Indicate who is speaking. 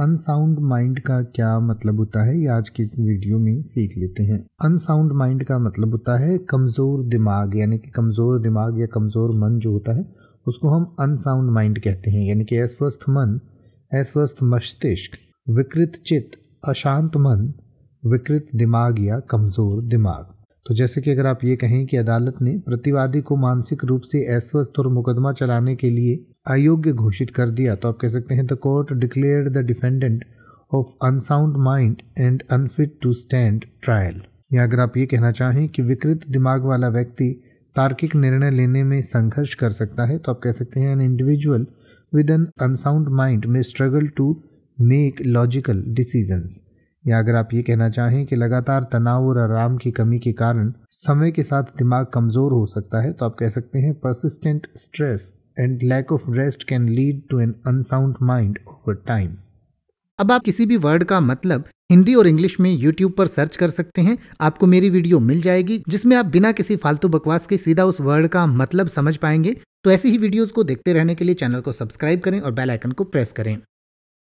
Speaker 1: unsound mind का क्या मतलब होता है ये आज की इस वीडियो में सीख लेते हैं अनसाउंड माइंड का मतलब होता है कमज़ोर दिमाग यानी कि कमज़ोर दिमाग या कमज़ोर मन जो होता है उसको हम अनसाउंड माइंड कहते हैं यानी कि अस्वस्थ मन अस्वस्थ मस्तिष्क विकृत चित्त अशांत मन विकृत दिमाग या कमज़ोर दिमाग तो जैसे कि अगर आप ये कहें कि अदालत ने प्रतिवादी को मानसिक रूप से अस्वस्थ और मुकदमा चलाने के लिए अयोग्य घोषित कर दिया तो आप कह सकते हैं the court declare the defendant of unsound mind and unfit to stand trial या अगर आप ये कहना चाहें कि विकृत दिमाग वाला व्यक्ति तार्किक निर्णय लेने में संघर्ष कर सकता है तो आप कह सकते हैं an individual with an unsound mind में struggle to make logical decisions या अगर आप ये कहना चाहें कि लगातार तनाव और आराम की कमी के कारण समय के साथ दिमाग कमज़ोर हो सकता है तो आप कह सकते हैं persistent stress and lack of rest can lead to an unsound mind over time अब आप किसी भी वर्ड का मतलब हिंदी और इंग्लिश में यूट्यूब पर सर्च कर सकते हैं आपको मेरी वीडियो मिल जाएगी जिसमें आप बिना किसी फालतू बकवास के सीधा उस वर्ड का मतलब समझ पाएंगे तो ऐसी ही वीडियोस को देखते रहने के लिए चैनल को सब्सक्राइब करें और बेल आइकन को प्रेस करें